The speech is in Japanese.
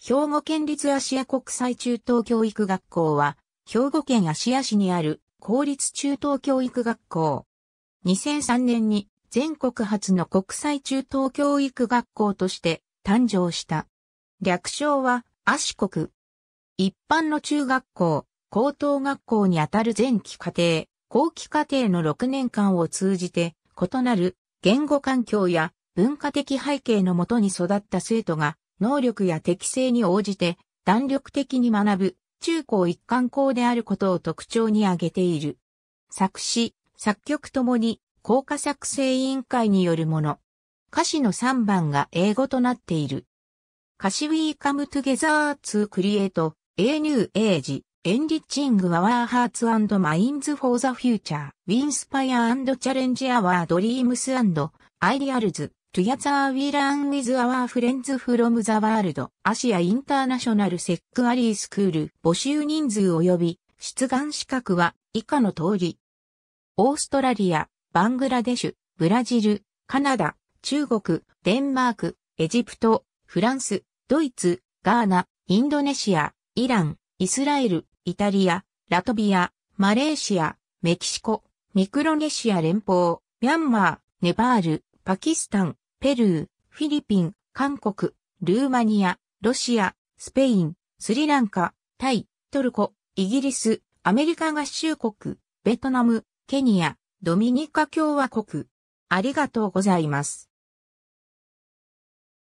兵庫県立芦屋国際中等教育学校は、兵庫県芦屋市にある公立中等教育学校。2003年に全国初の国際中等教育学校として誕生した。略称は、足国。一般の中学校、高等学校にあたる前期課程、後期課程の6年間を通じて、異なる言語環境や文化的背景のもとに育った生徒が能力や適性に応じて弾力的に学ぶ中高一貫校であることを特徴に挙げている。作詞、作曲ともに校歌作成委員会によるもの。歌詞の3番が英語となっている。歌詞 We come together to create a new age, enriching our hearts and minds for the future. We inspire and challenge our dreams and ideals. Together we learn with our friends from the world アシアインターナショナルセックアリースクール募集人数及び出願資格は以下の通り。オーストラリア、バングラデシュ、ブラジル、カナダ、中国、デンマーク、エジプト、フランス、ドイツ、ガーナ、インドネシア、イラン、イスラエル、イタリア、ラトビア、マレーシア、メキシコ、ミクロネシア連邦、ミャンマー、ネパール、パキスタン、ペルー、フィリピン、韓国、ルーマニア、ロシア、スペイン、スリランカ、タイ、トルコ、イギリス、アメリカ合衆国、ベトナム、ケニア、ドミニカ共和国。ありがとうございます。